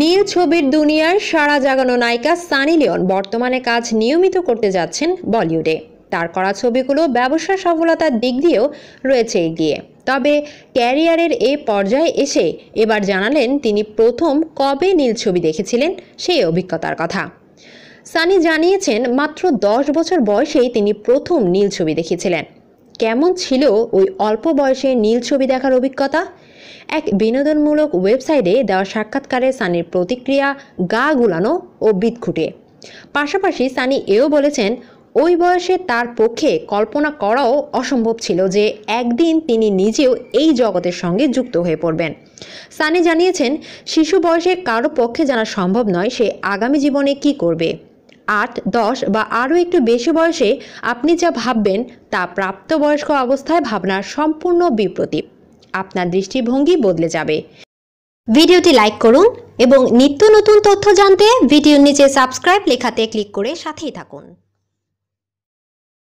নীল ছবির দুনিয়ার সারা জাগানো নায়িকা সানি লিওন বর্তমানে কাজ নিয়মিত করতে যাচ্ছেন বলিউডে তার করা ছবিগুলো ব্যবসা সফলতার দিক দিয়েও রয়েছে এগিয়ে তবে ক্যারিয়ারের এ পর্যায়ে এসে এবার জানালেন তিনি প্রথম কবে নীল ছবি দেখেছিলেন সেই অভিজ্ঞতার কথা সানি জানিয়েছেন মাত্র দশ বছর বয়সেই তিনি প্রথম নীল ছবি দেখেছিলেন কেমন ছিল ওই অল্প বয়সে নীল ছবি দেখার অভিজ্ঞতা এক বিনোদনমূলক ওয়েবসাইটে দেওয়া সাক্ষাৎকারে সানির প্রতিক্রিয়া গা গুলানো ও বিদখুটে পাশাপাশি সানি এও বলেছেন ওই বয়সে তার পক্ষে কল্পনা করাও অসম্ভব ছিল যে একদিন তিনি নিজেও এই জগতের সঙ্গে যুক্ত হয়ে পড়বেন সানি জানিয়েছেন শিশু বয়সে কারো পক্ষে জানা সম্ভব নয় সে আগামী জীবনে কি করবে আট দশ বা আরও একটু বেশি বয়সে আপনি যা ভাববেন তা প্রাপ্তবয়স্ক অবস্থায় ভাবনার সম্পূর্ণ বিপ্রতীপ আপনার দৃষ্টিভঙ্গি বদলে যাবে ভিডিওটি লাইক করুন এবং নিত্য নতুন তথ্য জানতে ভিডিওর নিচে সাবস্ক্রাইব লেখাতে ক্লিক করে সাথেই থাকুন